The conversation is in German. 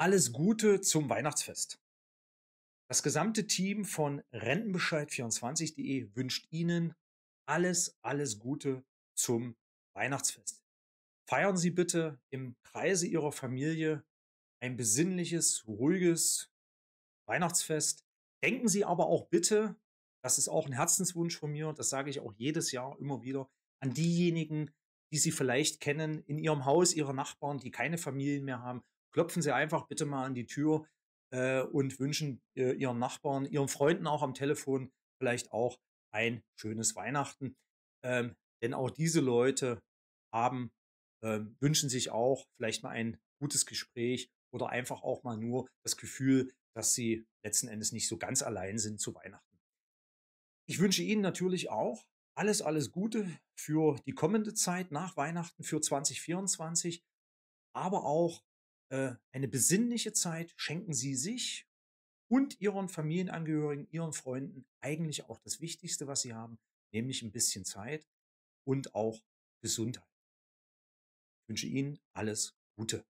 Alles Gute zum Weihnachtsfest. Das gesamte Team von Rentenbescheid24.de wünscht Ihnen alles, alles Gute zum Weihnachtsfest. Feiern Sie bitte im Kreise Ihrer Familie ein besinnliches, ruhiges Weihnachtsfest. Denken Sie aber auch bitte, das ist auch ein Herzenswunsch von mir das sage ich auch jedes Jahr immer wieder, an diejenigen, die Sie vielleicht kennen in Ihrem Haus, Ihre Nachbarn, die keine Familien mehr haben klopfen Sie einfach bitte mal an die Tür äh, und wünschen äh, Ihren Nachbarn, Ihren Freunden auch am Telefon vielleicht auch ein schönes Weihnachten. Ähm, denn auch diese Leute haben, äh, wünschen sich auch vielleicht mal ein gutes Gespräch oder einfach auch mal nur das Gefühl, dass sie letzten Endes nicht so ganz allein sind zu Weihnachten. Ich wünsche Ihnen natürlich auch alles, alles Gute für die kommende Zeit nach Weihnachten für 2024, aber auch äh, eine besinnliche Zeit schenken Sie sich und Ihren Familienangehörigen, Ihren Freunden eigentlich auch das Wichtigste, was Sie haben, nämlich ein bisschen Zeit und auch Gesundheit. Ich wünsche Ihnen alles Gute.